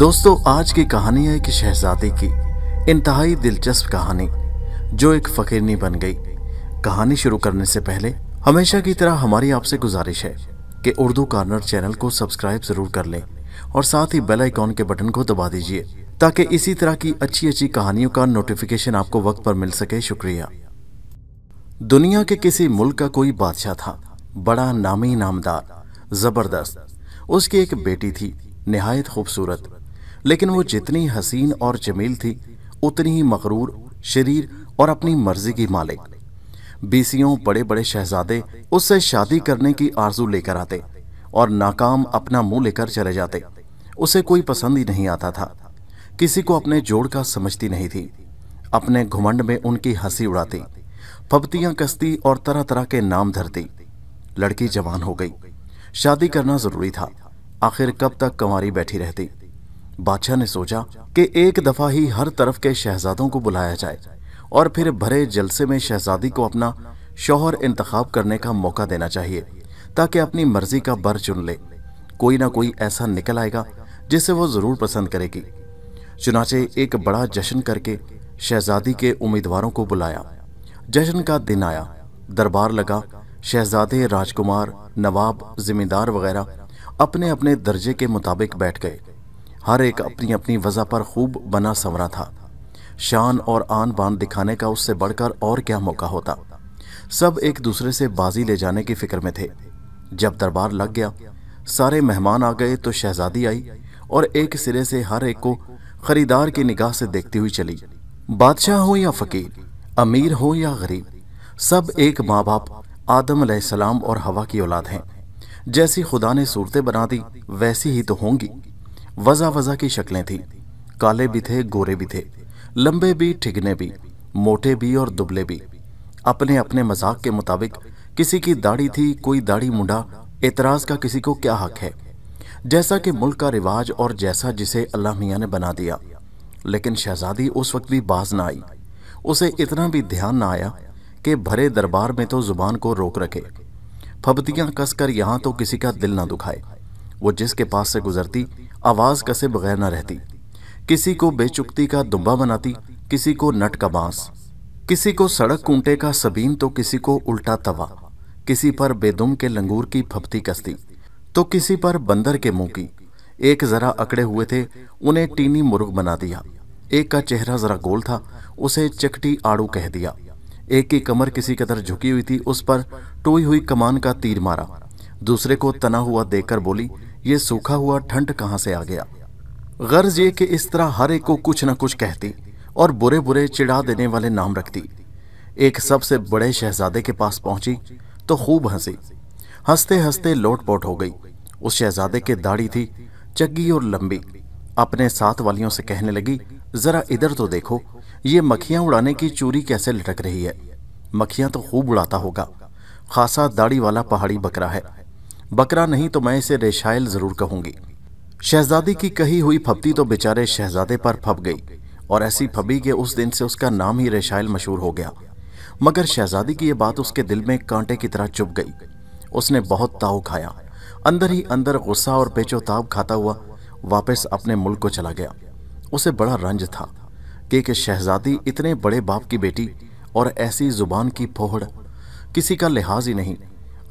दोस्तों आज की कहानी है कि शहजादी की इंतहाई दिलचस्प कहानी जो एक फकीरनी बन गई कहानी शुरू करने से पहले हमेशा की तरह हमारी आपसे गुजारिश है कि उर्दू कार्नर चैनल को सब्सक्राइब जरूर कर लें और साथ ही बेल आइकॉन के बटन को दबा दीजिए ताकि इसी तरह की अच्छी अच्छी कहानियों का नोटिफिकेशन आपको वक्त पर मिल सके शुक्रिया दुनिया के किसी मुल्क का कोई बादशाह था बड़ा नामी नामदार जबरदस्त उसकी एक बेटी थी निहायत खूबसूरत लेकिन वो जितनी हसीन और जमील थी उतनी ही मकरूर शरीर और अपनी मर्जी की मालिक बीसियों बड़े बड़े शहजादे उससे शादी करने की आरजू लेकर आते और नाकाम अपना मुंह लेकर चले जाते उसे कोई पसंद ही नहीं आता था किसी को अपने जोड़ का समझती नहीं थी अपने घुमंड में उनकी हंसी उड़ाती फपतियां कसती और तरह तरह के नाम धरती लड़की जवान हो गई शादी करना जरूरी था आखिर कब तक कंवारी बैठी रहती बादशाह ने सोचा कि एक दफा ही हर तरफ के शहजादों को बुलाया जाए और फिर भरे जलसे में शहजादी को अपना शोहर इंतखब करने का मौका देना चाहिए ताकि अपनी मर्जी का बर चुन ले कोई ना कोई ऐसा निकल आएगा जिसे वो ज़रूर पसंद करेगी चुनाचे एक बड़ा जश्न करके शहजादी के उम्मीदवारों को बुलाया जश्न का दिन आया दरबार लगा शहजादे राजकुमार नवाब जिम्मेदार वगैरह अपने अपने दर्जे के मुताबिक बैठ गए हर एक अपनी अपनी वजह पर खूब बना संवरा था शान और आन बान दिखाने का उससे बढ़कर और क्या मौका होता सब एक दूसरे से बाजी ले जाने की फिक्र में थे जब दरबार लग गया सारे मेहमान आ गए तो शहजादी आई और एक सिरे से हर एक को खरीदार की निगाह से देखती हुई चली बादशाह हो या फकीर अमीर हो या गरीब सब एक माँ बाप आदम सलाम और हवा की औलाद हैं जैसी खुदा ने सूरतें बना दी वैसी ही तो होंगी वजा वज़ा की शक्लें थी काले भी थे गोरे भी थे लंबे भी ठिगने भी मोटे भी और दुबले भी अपने अपने मजाक के मुताबिक किसी की दाढ़ी थी कोई दाढ़ी मुंडा एतराज का किसी को क्या हक है जैसा कि मुल्क का रिवाज और जैसा जिसे अल्लाह मियाँ ने बना दिया लेकिन शहजादी उस वक्त भी बाज ना आई उसे इतना भी ध्यान ना आया कि भरे दरबार में तो जुबान को रोक रखे फबतियां कसकर यहां तो किसी का दिल ना दुखाए वो जिसके पास से गुजरती आवाज़ कसे बगैर न रहती किसी को बेचुकती का दुम्बा बनाती किसी को नट का बांस किसी को सड़क कूंटे का सबीन तो किसी को उल्टा तवा किसी पर बेदुम के लंगूर की फपती कसती तो किसी पर बंदर के मुंह की एक जरा अकड़े हुए थे उन्हें टीनी मुर्ग बना दिया एक का चेहरा जरा गोल था उसे चकटी आड़ू कह दिया एक की कमर किसी कदर झुकी हुई थी उस पर टोई हुई कमान का तीर मारा दूसरे को तना हुआ देखकर बोली ये सूखा हुआ ठंड कहां से आ गया गर्ज ये कि इस तरह हर एक को कुछ ना कुछ कहती और बुरे बुरे चिढ़ा देने वाले नाम रखती एक सबसे बड़े शहजादे के पास पहुंची तो खूब हंसी हंसते हंसते लोटपोट हो गई उस शहजादे की दाढ़ी थी चग्गी और लंबी अपने साथ वालियों से कहने लगी जरा इधर तो देखो ये मक्खियां उड़ाने की चूरी कैसे लटक रही है मक्खियां तो खूब उड़ाता होगा खासा दाढ़ी वाला पहाड़ी बकरा है बकरा नहीं तो मैं इसे रेशाइल जरूर कहूंगी शहजादी की कही हुई फपती तो बेचारे शहजादे पर फप गई और ऐसी फबी के उस दिन से उसका नाम ही रेशाइल मशहूर हो गया मगर शहजादी की यह बात उसके दिल में कांटे की तरह चुप गई उसने बहुत ताव खाया अंदर ही अंदर गुस्सा और पेचोताब खाता हुआ वापस अपने मुल्क को चला गया उसे बड़ा रंज था कि एक शहजादी इतने बड़े बाप की बेटी और ऐसी जुबान की फोहड़ किसी का लिहाज ही नहीं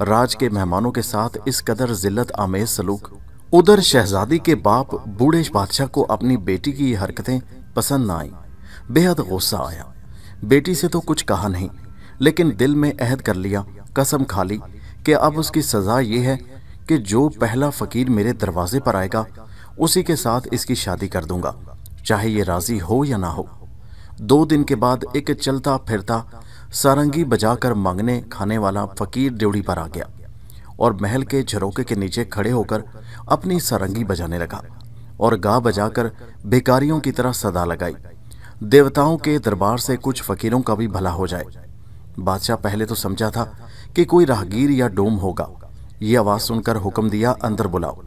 राज के मेहमानों के साथ इस कदर जिल्लत आमेज सलूक उधर शहजादी के बाप बूढ़े बादशाह को अपनी बेटी की हरकतें पसंद ना आई बेहद गुस्सा आया बेटी से तो कुछ कहा नहीं लेकिन दिल में अहद कर लिया कसम खा ली कि अब उसकी सज़ा ये है कि जो पहला फ़कीर मेरे दरवाजे पर आएगा उसी के साथ इसकी शादी कर दूंगा चाहे ये राज़ी हो या ना हो दो दिन के बाद एक चलता फिरता सारंगी बजाकर मांगने खाने वाला फकीर ड्यूढ़ी पर आ गया और महल के झरोके के नीचे खड़े होकर अपनी सारंगी बजाने लगा और गा बजाकर भिकारियों की तरह सदा लगाई देवताओं के दरबार से कुछ फकीरों का भी भला हो जाए बादशाह पहले तो समझा था कि कोई राहगीर या डोम होगा ये आवाज़ सुनकर हुक्म दिया अंदर बुलाओ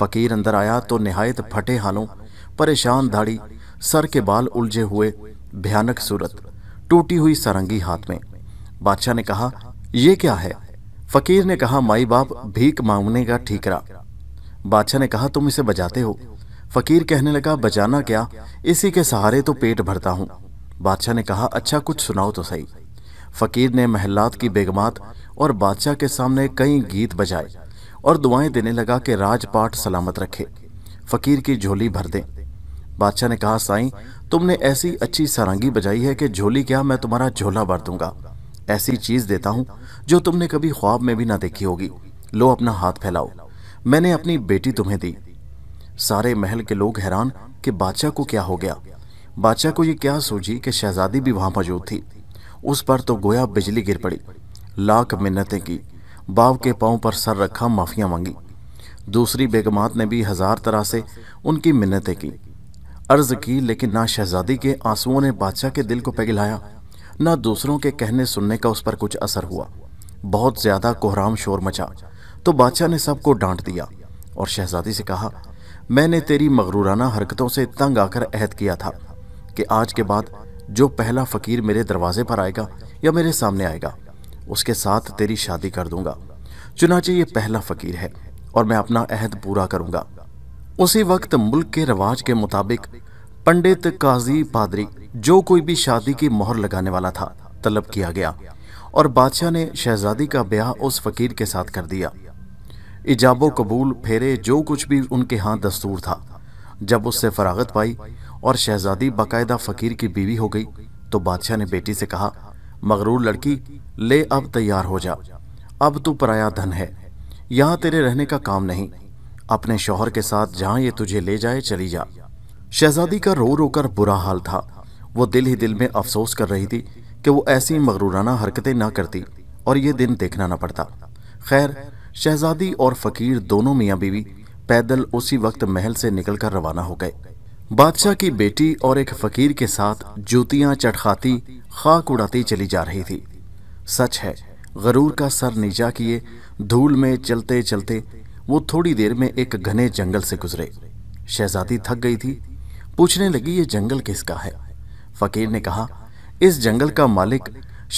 फकीर अंदर आया तो निहायत फटे हालों परेशान धाड़ी सर के बाल उलझे हुए भयानक सूरत टूटी हुई सारंगी हाथ में बादशाह ने कहा यह क्या है फकीर ने कहा माई बाप भीख मांगने का ठीकरा बादशाह ने कहा तुम इसे बजाते हो फकीर कहने लगा बजाना क्या इसी के सहारे तो पेट भरता हूं बादशाह ने कहा अच्छा कुछ सुनाओ तो सही फकीर ने महलात की बेगमात और बादशाह के सामने कई गीत बजाए और दुआएं देने लगा कि राजपाट सलामत रखे फकीर की झोली भर दें बादशाह ने कहा साई तुमने ऐसी अच्छी सारंगी बजाई है कि झोली क्या मैं तुम्हारा झोला भर दूंगा ऐसी चीज देता हूँ जो तुमने कभी ख्वाब में भी ना देखी होगी लो अपना हाथ फैलाओ मैंने अपनी बेटी तुम्हें दी सारे महल के लोग हैरान कि बादशाह को क्या हो गया बादशाह को यह क्या सूझी कि शहजादी भी वहां मौजूद थी उस पर तो गोया बिजली गिर पड़ी लाख मिन्नतें की बाव के पाँव पर सर रखा माफिया मांगी दूसरी बेगमात ने भी हजार तरह से उनकी मिन्नतें की अर्ज की लेकिन ना शहजादी के आंसुओं ने बादशाह के दिल को पिघलाया ना दूसरों के कहने सुनने का उस पर कुछ असर हुआ बहुत ज्यादा कोहराम शोर मचा तो बादशाह ने सबको डांट दिया और शहजादी से कहा मैंने तेरी मगरूराना हरकतों से तंग आकर अहद किया था कि आज के बाद जो पहला फकीर मेरे दरवाजे पर आएगा या मेरे सामने आएगा उसके साथ तेरी शादी कर दूंगा चुनाचे ये पहला फकीर है और मैं अपना अहद पूरा करूंगा उसी वक्त मुल्क के रवाज के मुताबिक पंडित काजी पादरी जो कोई भी शादी की मोहर लगाने वाला था तलब किया गया और बादशाह ने शहजादी का ब्याह उस फकीर के साथ कर दिया इजाबो कबूल फेरे जो कुछ भी उनके यहाँ दस्तूर था जब उससे फरागत पाई और शहजादी बाकायदा फ़कीर की बीवी हो गई तो बादशाह ने बेटी से कहा मगरूर लड़की ले अब तैयार हो जा अब तू पराया धन है यहाँ तेरे रहने का काम नहीं अपने शोहर के साथ जहां ये तुझे ले जाए चली जा शहजादी का रो रो कर बुरा हाल था वो दिल ही दिल में अफसोस कर रही थी कि वो ऐसी मगरूराना हरकतें ना करती और ये दिन देखना ना पड़ता खैर शहजादी और फकीर दोनों मियाँ बीवी पैदल उसी वक्त महल से निकलकर रवाना हो गए बादशाह की बेटी और एक फकीर के साथ जूतियां चटखाती खाक उड़ाती चली जा रही थी सच है गरूर का सर नीचा किए धूल में चलते चलते वो थोड़ी देर में एक घने जंगल से गुजरे शहजादी थक गई थी पूछने लगी ये जंगल किसका है फकीर ने कहा इस जंगल का मालिक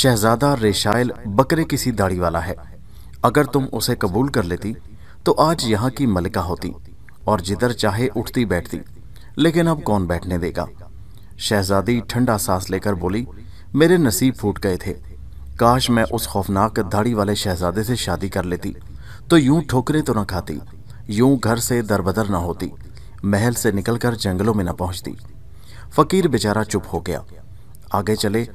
शहजादा रेशाइल बकरे की सी दाढ़ी वाला है अगर तुम उसे कबूल कर लेती तो आज यहाँ की मलिका होती और जिधर चाहे उठती बैठती लेकिन अब कौन बैठने देगा शहजादी ठंडा सांस लेकर बोली मेरे नसीब फूट गए थे काश मैं उस खौफनाक दाढ़ी वाले शहजादे से शादी कर लेती तो यूं ठोकरें तो न खाती यूं घर से दरबदर न होती महल से निकलकर जंगलों में न पहुंचती फकीर बेचारा चुप हो गया आगे चले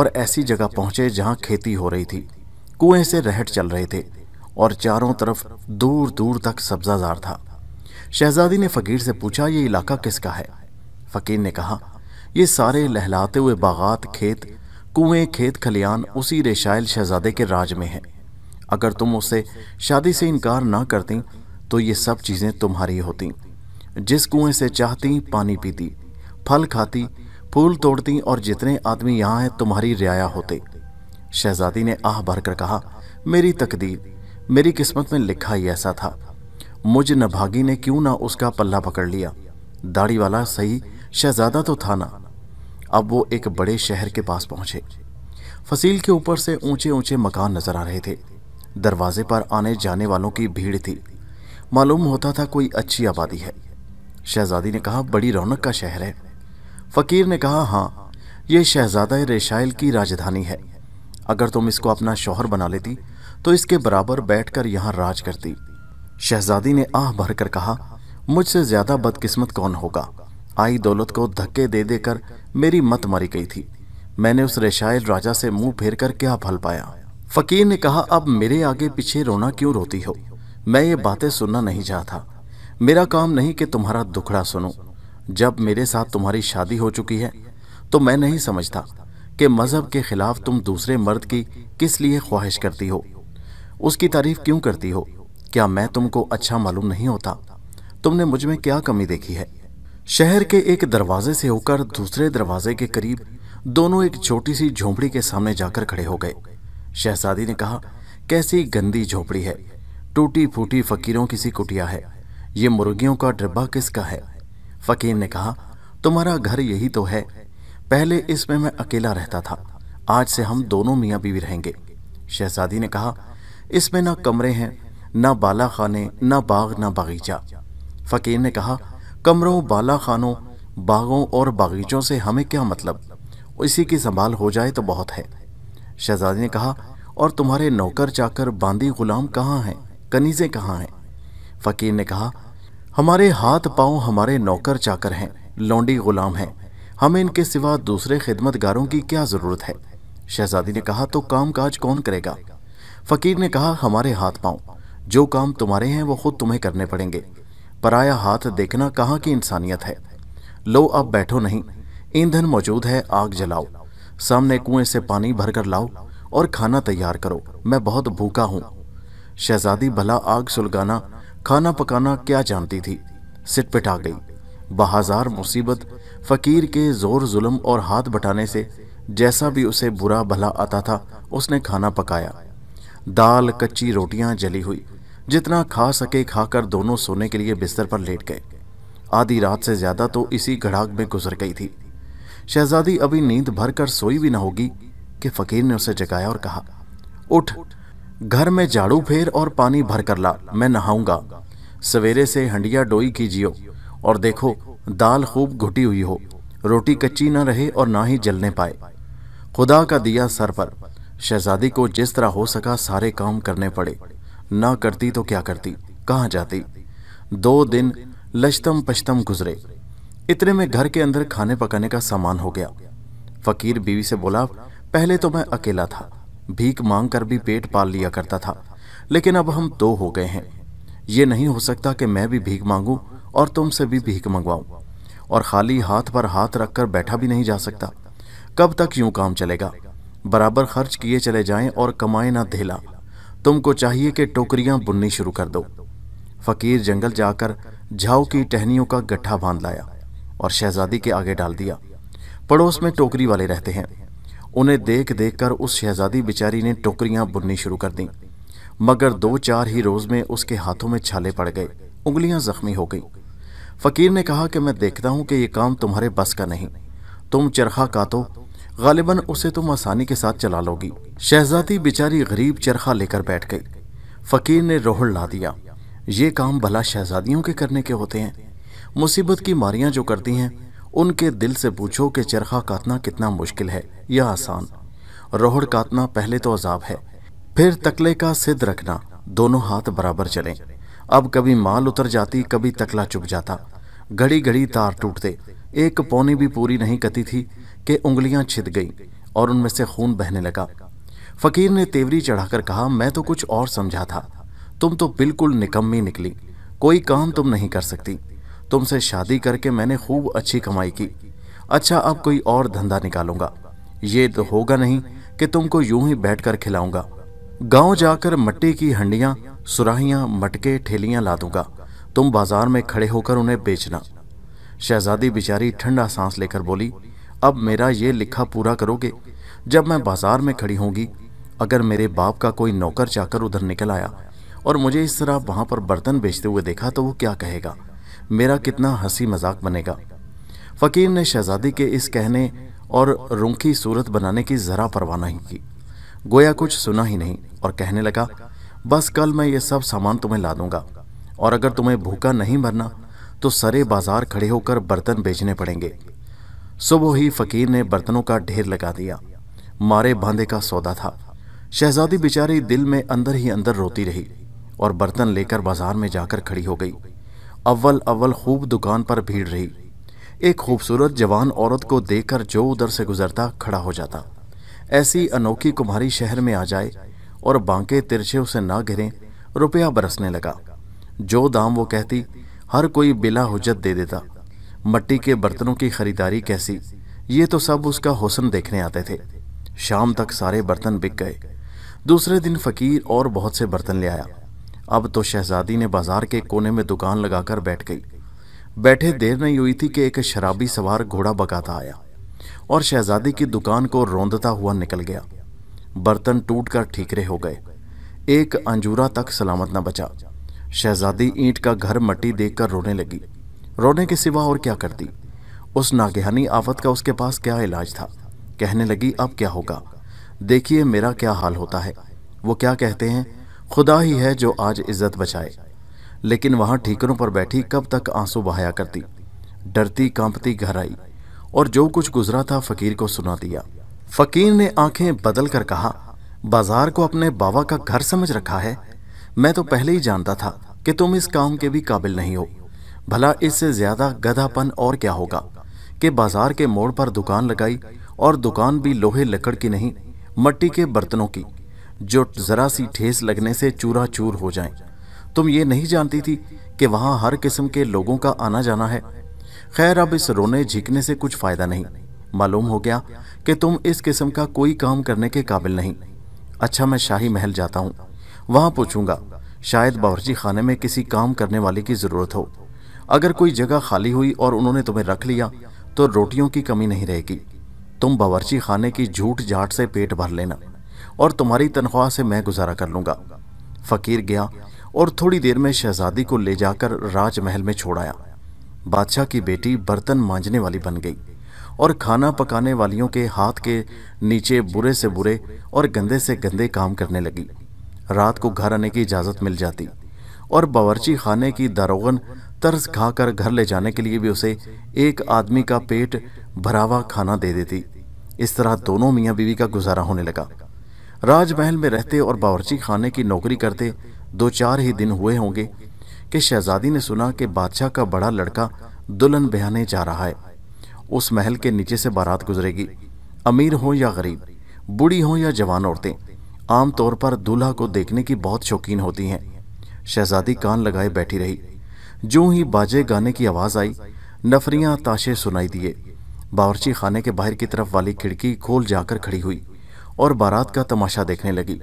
और ऐसी जगह पहुंचे जहां खेती हो रही थी कुएं से रहट चल रहे थे और चारों तरफ दूर दूर तक सब्जाजार था शहजादी ने फकीर से पूछा ये इलाका किसका है फकीर ने कहा ये सारे लहलाते हुए बागात खेत कुएं खेत खलियान उसी रेशाइल शहजादे के राज में हैं अगर तुम उससे शादी से इनकार ना करती तो ये सब चीज़ें तुम्हारी होती जिस कुएं से चाहती पानी पीती फल खाती फूल तोड़ती और जितने आदमी यहाँ हैं तुम्हारी रियाया होते शहजादी ने आह भरकर कहा मेरी तकदीर मेरी किस्मत में लिखा ही ऐसा था मुझ नभागी ने क्यों ना उसका पल्ला पकड़ लिया दाढ़ी वाला सही शहजादा तो था ना अब वो एक बड़े शहर के पास पहुंचे फसील के ऊपर से ऊंचे ऊंचे मकान नजर आ रहे थे दरवाजे पर आने जाने वालों की भीड़ थी मालूम होता था कोई अच्छी आबादी है शहजादी ने कहा बड़ी रौनक का शहर है फ़कीर ने कहा हाँ यह शहजादा रेशाइल की राजधानी है अगर तुम इसको अपना शौहर बना लेती तो इसके बराबर बैठकर यहां राज करती शहजादी ने आह भरकर कहा मुझसे ज़्यादा बदकिस्मत कौन होगा आई दौलत को धक्के दे देकर मेरी मत मारी गई थी मैंने उस रेशाइल राजा से मुंह फेर कर क्या फल पाया फकीर ने कहा अब मेरे आगे पीछे रोना क्यों रोती हो मैं ये बातें सुनना नहीं चाहता मेरा काम नहीं कि तुम्हारा दुखड़ा सुनो जब मेरे साथ तुम्हारी शादी हो चुकी है तो मैं नहीं समझता कि मज़हब के खिलाफ तुम दूसरे मर्द की किस लिए ख्वाहिश करती हो उसकी तारीफ क्यों करती हो क्या मैं तुमको अच्छा मालूम नहीं होता तुमने मुझ में क्या कमी देखी है शहर के एक दरवाजे से होकर दूसरे दरवाजे के करीब दोनों एक छोटी सी झोंपड़ी के सामने जाकर खड़े हो गए शहजादी ने कहा कैसी गंदी झोपड़ी है टूटी फूटी फकीरों की सी कुटिया है ये मुर्गियों का डिब्बा किसका है फकीर ने कहा तुम्हारा घर यही तो है पहले इसमें मैं अकेला रहता था आज से हम दोनों मियाँ बीवी रहेंगे शहजादी ने कहा इसमें ना कमरे हैं ना बाला खाने ना बाग ना बागीचा फकीर ने कहा कमरों बाला खानों बागों और बागीचों से हमें क्या मतलब इसी की संभाल हो जाए तो बहुत है शहजादी ने कहा और तुम्हारे नौकर जाकर बांदी गुलाम कहाँ हैं कनीज़ें कहाँ हैं फ़कीर ने कहा हमारे हाथ पाँव हमारे नौकर चाकर हैं लौंडी गुलाम हैं हमें इनके सिवा दूसरे खिदमतगारों की क्या ज़रूरत है शहजादी ने कहा तो काम काज कौन करेगा फ़कीर ने कहा हमारे हाथ पाँव जो काम तुम्हारे हैं वो खुद तुम्हें करने पड़ेंगे पराया हाथ देखना कहाँ की इंसानियत है लो अब बैठो नहीं ईंधन मौजूद है आग जलाओ सामने कुएं से पानी भरकर लाओ और खाना तैयार करो मैं बहुत भूखा हूँ शहजादी भला आग सुलगाना खाना पकाना क्या जानती थी सिटपिट आ गई बहाजार मुसीबत फकीर के जोर जुल्म और हाथ बटाने से जैसा भी उसे बुरा भला आता था उसने खाना पकाया दाल कच्ची रोटियां जली हुई जितना खा सके खाकर दोनों सोने के लिए बिस्तर पर लेट गए आधी रात से ज़्यादा तो इसी घड़ाक में गुजर गई थी शहजादी अभी नींद भर कर सोई भी ना होगी कि फकीर ने उसे जगाया और कहा उठ घर में झाड़ू फेर और पानी भर कर ला मैं नहाऊंगा सवेरे से हंडिया डोई कीजियो और देखो दाल खूब घुटी हुई हो रोटी कच्ची ना रहे और ना ही जलने पाए खुदा का दिया सर पर शहजादी को जिस तरह हो सका सारे काम करने पड़े ना करती तो क्या करती कहाँ जाती दो दिन लश्तम पश्तम गुजरे इतने में घर के अंदर खाने पकाने का सामान हो गया फकीर बीवी से बोला पहले तो मैं अकेला था भीख मांग कर भी पेट पाल लिया करता था लेकिन अब हम दो हो गए हैं ये नहीं हो सकता कि मैं भी भीख मांगूं और तुमसे भी भीख मंगवाऊं और खाली हाथ पर हाथ रखकर बैठा भी नहीं जा सकता कब तक यूं काम चलेगा बराबर खर्च किए चले जाएं और कमाए ना धेला तुमको चाहिए कि टोकरियां बुननी शुरू कर दो फकीर जंगल जाकर झाव की टहनियों का गट्ठा बांध लाया और शहजादी के आगे डाल दिया पड़ोस में टोकरी वाले रहते हैं उन्हें देख देख कर उस शहजादी बेचारी ने टोकरियां बुननी शुरू कर दी मगर दो चार ही रोज में उसके हाथों में छाले पड़ गए उंगलियां जख्मी हो गई फकीर ने कहा कि मैं देखता हूं कि यह काम तुम्हारे बस का नहीं तुम चरखा कातो गालिबन उसे तुम आसानी के साथ चला लोगी शहजादी बेचारी गरीब चरखा लेकर बैठ गई फकीर ने रोहड़ ला दिया ये काम भला शहजादियों के करने के होते हैं मुसीबत की मारियां जो करती हैं उनके दिल से पूछो कि चरखा काटना कितना मुश्किल है या आसान रोहड़ काटना पहले तो अजाब है फिर तकले का सिद्ध रखना दोनों हाथ बराबर चले अब कभी माल उतर जाती कभी तकला चुप जाता घड़ी घड़ी तार टूटते एक पौनी भी पूरी नहीं कती थी कि उंगलियां छिद गईं और उनमें से खून बहने लगा फकीर ने तेवरी चढ़ाकर कहा मैं तो कुछ और समझा था तुम तो बिल्कुल निकम्मी निकली कोई काम तुम नहीं कर सकती तुमसे शादी करके मैंने खूब अच्छी कमाई की अच्छा अब कोई और धंधा निकालूंगा ये तो होगा नहीं कि तुमको यूं ही बैठकर खिलाऊंगा गांव जाकर मट्टी की हंडियां सुराहियां मटके ठेलियां ला दूंगा तुम बाजार में खड़े होकर उन्हें बेचना शहजादी बेचारी ठंडा सांस लेकर बोली अब मेरा ये लिखा पूरा करोगे जब मैं बाजार में खड़ी होंगी अगर मेरे बाप का कोई नौकर जाकर उधर निकल आया और मुझे इस तरह वहां पर बर्तन बेचते हुए देखा तो वो क्या कहेगा मेरा कितना हंसी मजाक बनेगा फ़कीर ने शहजादी के इस कहने और रुखी सूरत बनाने की ज़रा परवाह नहीं की गोया कुछ सुना ही नहीं और कहने लगा बस कल मैं ये सब सामान तुम्हें ला दूंगा और अगर तुम्हें भूखा नहीं मरना तो सरे बाजार खड़े होकर बर्तन बेचने पड़ेंगे सुबह ही फ़कीर ने बर्तनों का ढेर लगा दिया मारे बांधे का सौदा था शहजादी बेचारी दिल में अंदर ही अंदर रोती रही और बर्तन लेकर बाजार में जाकर खड़ी हो गई अव्वल अव्वल खूब दुकान पर भीड़ रही एक खूबसूरत जवान औरत को देखकर जो उधर से गुजरता खड़ा हो जाता ऐसी अनोखी कुम्हारी शहर में आ जाए और बांके तिरछे उसे ना घिरे रुपया बरसने लगा जो दाम वो कहती हर कोई बिला हुजत दे देता मट्टी के बर्तनों की खरीदारी कैसी ये तो सब उसका हुसन देखने आते थे शाम तक सारे बर्तन बिक गए दूसरे दिन फकीर और बहुत से बर्तन ले आया अब तो शहजादी ने बाजार के कोने में दुकान लगाकर बैठ गई बैठे देर नहीं हुई थी कि एक शराबी सवार घोड़ा बकाता आया और शहजादी की दुकान को रोंदता हुआ निकल गया बर्तन टूट कर ठीकरे हो गए एक अंजूरा तक सलामत न बचा शहजादी ईंट का घर मट्टी देखकर रोने लगी रोने के सिवा और क्या करती उस नागहानी आफत का उसके पास क्या इलाज था कहने लगी अब क्या होगा देखिए मेरा क्या हाल होता है वो क्या कहते हैं खुदा ही है जो आज इज्जत बचाए लेकिन वहां ठीकरों पर बैठी कब तक आंसू बहाया करती डरती कांपती घर आई और जो कुछ गुजरा था फकीर को सुना दिया फकीर ने आंखें बदल कर कहा बाजार को अपने बाबा का घर समझ रखा है मैं तो पहले ही जानता था कि तुम इस काम के भी काबिल नहीं हो भला इससे ज्यादा गधापन और क्या होगा कि बाजार के मोड़ पर दुकान लगाई और दुकान भी लोहे लकड़ की नहीं मट्टी के बर्तनों की जो ज़रा सी ठेस लगने से चूरा चूर हो जाए तुम ये नहीं जानती थी कि वहां हर किस्म के लोगों का आना जाना है खैर अब इस रोने झीकने से कुछ फ़ायदा नहीं मालूम हो गया कि तुम इस किस्म का कोई काम करने के काबिल नहीं अच्छा मैं शाही महल जाता हूँ वहां पूछूंगा शायद बावर्ची खाने में किसी काम करने वाले की ज़रूरत हो अगर कोई जगह खाली हुई और उन्होंने तुम्हें रख लिया तो रोटियों की कमी नहीं रहेगी तुम बावर्ची खाने की झूठ झाट से पेट भर लेना और तुम्हारी तनख्वाह से मैं गुजारा कर लूंगा फ़कीर गया और थोड़ी देर में शहजादी को ले जाकर राजमहल में छोड़ाया बादशाह की बेटी बर्तन मांजने वाली बन गई और खाना पकाने वालियों के हाथ के नीचे बुरे से बुरे और गंदे से गंदे काम करने लगी रात को घर आने की इजाज़त मिल जाती और बावर्ची खाने की दारोगन तर्ज खाकर घर ले जाने के लिए भी उसे एक आदमी का पेट भरावा खाना दे देती इस तरह दोनों मियाँ बीवी का गुजारा होने लगा राजमहल में रहते और बावरची खाने की नौकरी करते दो चार ही दिन हुए होंगे कि शहजादी ने सुना कि बादशाह का बड़ा लड़का दुल्हन बहने जा रहा है उस महल के नीचे से बारात गुजरेगी अमीर हो या गरीब बूढ़ी हो या जवान औरतें आमतौर पर दूल्हा को देखने की बहुत शौकीन होती हैं शहजादी कान लगाए बैठी रही जो ही बाजे गाने की आवाज़ आई नफरियां ताशे सुनाई दिए बावरची खाने के बाहर की तरफ वाली खिड़की खोल जाकर खड़ी हुई और बारात का तमाशा देखने लगी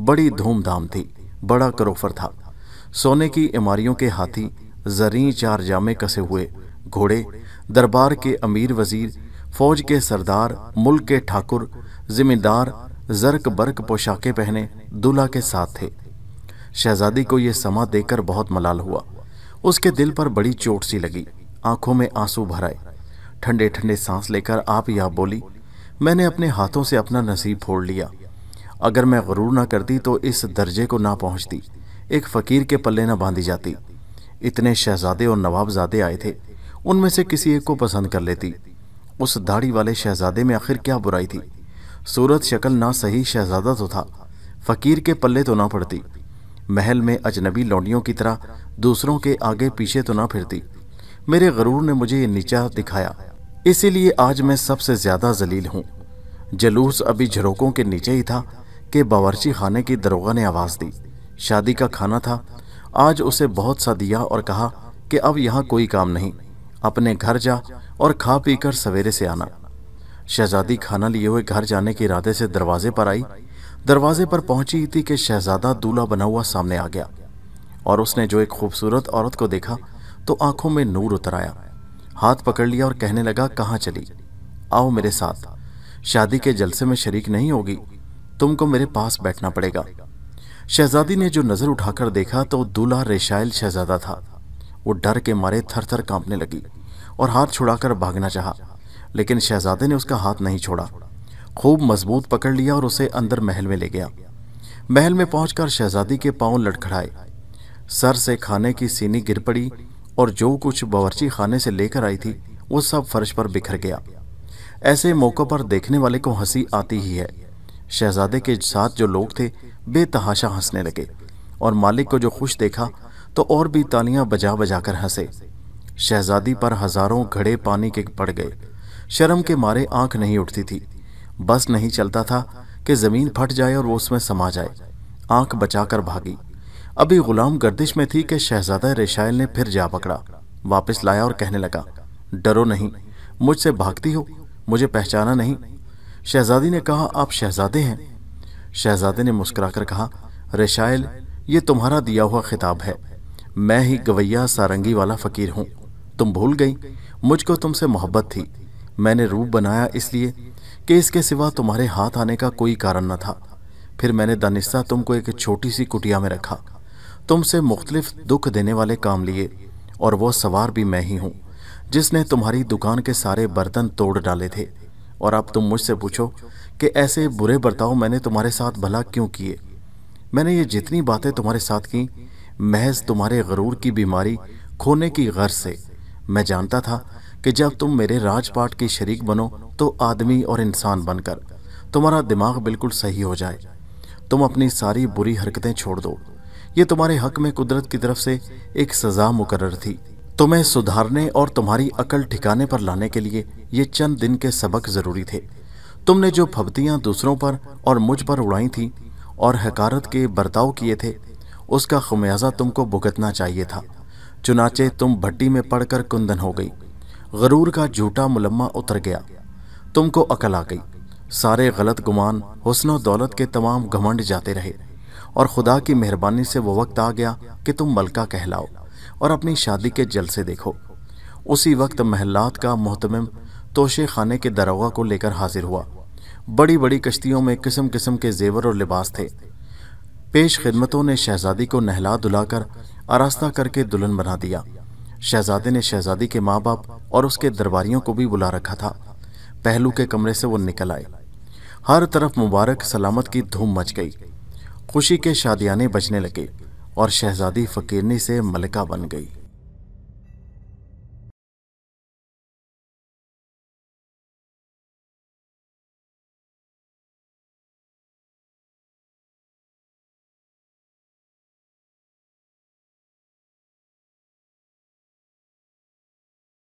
बड़ी धूमधाम थी बड़ा करोफर था सोने की इमारियों के हाथी जरी चार जामे कसे हुए घोड़े दरबार के अमीर वजीर फौज के सरदार मुल्क के ठाकुर जिम्मेदार जरक बरक पोशाके पहने दूल्हा के साथ थे शहजादी को यह समा देकर बहुत मलाल हुआ उसके दिल पर बड़ी चोट सी लगी आंखों में आंसू भराए ठंडे ठंडे सांस लेकर आप यह बोली मैंने अपने हाथों से अपना नसीब फोड़ लिया अगर मैं गरूर ना करती तो इस दर्जे को ना पहुंचती एक फ़कीर के पल्ले ना बांधी जाती इतने शहजादे और नवाबजादे आए थे उनमें से किसी एक को पसंद कर लेती उस दाढ़ी वाले शहजादे में आखिर क्या बुराई थी सूरत शक्ल ना सही शहजादा तो था फ़कीर के पल्ले तो ना पड़ती महल में अजनबी लौंडियों की तरह दूसरों के आगे पीछे तो ना फिरती मेरे गरूर ने मुझे ये नीचा दिखाया इसीलिए आज मैं सबसे ज्यादा जलील हूँ जलूस अभी झरोकों के नीचे ही था कि बावर्ची खाने की दरोगा ने आवाज़ दी शादी का खाना था आज उसे बहुत सा दिया और कहा कि अब यहाँ कोई काम नहीं अपने घर जा और खा पी कर सवेरे से आना शहजादी खाना लिए हुए घर जाने के इरादे से दरवाजे पर आई दरवाजे पर पहुंची थी कि शहजादा दूल्हा बना हुआ सामने आ गया और उसने जो एक खूबसूरत औरत को देखा तो आंखों में नूर उतर आया हाथ पकड़ लिया और कहने लगा कहाँ चली आओ मेरे साथ शादी के जलसे में शरीक नहीं होगी तुमको मेरे पास बैठना पड़ेगा शहजादी ने जो नज़र उठाकर देखा तो दूल्हा रेशाइल शहजादा था वो डर के मारे थर थर कांपने लगी और हाथ छुड़ाकर भागना चाहा लेकिन शहजादे ने उसका हाथ नहीं छोड़ा खूब मजबूत पकड़ लिया और उसे अंदर महल में ले गया महल में पहुंचकर शहजादी के पांव लड़खड़ाए सर से खाने की सीनी गिर पड़ी और जो कुछ बावर्ची खाने से लेकर आई थी वो सब फर्श पर बिखर गया ऐसे मौक़ों पर देखने वाले को हंसी आती ही है शहजादे के साथ जो लोग थे बेतहाशा हंसने लगे और मालिक को जो खुश देखा तो और भी तालियां बजा बजा कर हंसे शहजादी पर हजारों घड़े पानी के पड़ गए शर्म के मारे आंख नहीं उठती थी बस नहीं चलता था कि ज़मीन फट जाए और वो उसमें समा जाए आंख बचाकर भागी अभी गुलाम गर्दिश में थी कि शहजादा रेशाइल ने फिर जा पकड़ा वापस लाया और कहने लगा डरो नहीं मुझसे भागती हो मुझे पहचाना नहीं शहजादी ने कहा आप शहजादे हैं शहजादे ने मुस्कुराकर कहा रेशाइल ये तुम्हारा दिया हुआ खिताब है मैं ही गवैया सारंगी वाला फ़कीर हूँ तुम भूल गई मुझको तुमसे मोहब्बत थी मैंने रूप बनाया इसलिए कि इसके सिवा तुम्हारे हाथ आने का कोई कारण न था फिर मैंने दानिस्ता तुमको एक छोटी सी कुटिया में रखा तुमसे मुख्तलिफ दुख देने वाले काम लिए और वो सवार भी मैं ही हूँ जिसने तुम्हारी दुकान के सारे बर्तन तोड़ डाले थे और अब तुम मुझसे पूछो कि ऐसे बुरे बर्ताव मैंने तुम्हारे साथ भला क्यों किए मैंने ये जितनी बातें तुम्हारे साथ की महज तुम्हारे गरूर की बीमारी खोने की गर्ज से मैं जानता था कि जब तुम मेरे राजपाट के शरीक बनो तो आदमी और इंसान बनकर तुम्हारा दिमाग बिल्कुल सही हो जाए तुम अपनी सारी बुरी हरकतें छोड़ दो ये तुम्हारे हक में कुदरत की तरफ से एक सजा मुकर थी तुम्हें सुधारने और तुम्हारी अकल ठिकाने पर लाने के लिए ये चंद दिन के सबक जरूरी थे तुमने जो फबतियां दूसरों पर और मुझ पर उड़ाई थी और हकारत के बर्ताव किए थे उसका खमियाजा तुमको भुगतना चाहिए था चुनाचे तुम भट्टी में पड़कर कुंदन हो गई गरूर का झूठा मुलम्मा उतर गया तुमको अकल आ गई सारे गलत गुमान हुसन दौलत के तमाम घमंड जाते रहे और खुदा की मेहरबानी से वो वक्त आ गया कि तुम मलका कहलाओ और अपनी शादी के जलसे देखो उसी वक्त महलात का मोहतम तोशे खाने के दरोगा को लेकर हाजिर हुआ बड़ी बड़ी कश्तियों में किस्म किस्म के जेवर और लिबास थे पेश खिदमतों ने शहजादी को नहला दुलाकर आरास्ता करके दुल्हन बना दिया शहजादे ने शहजादी के माँ बाप और उसके दरबारियों को भी बुला रखा था पहलू के कमरे से वो निकल आए हर तरफ मुबारक सलामत की धूम मच गई खुशी के शादियाने बजने लगे और शहजादी फकीरनी से मलिका बन गई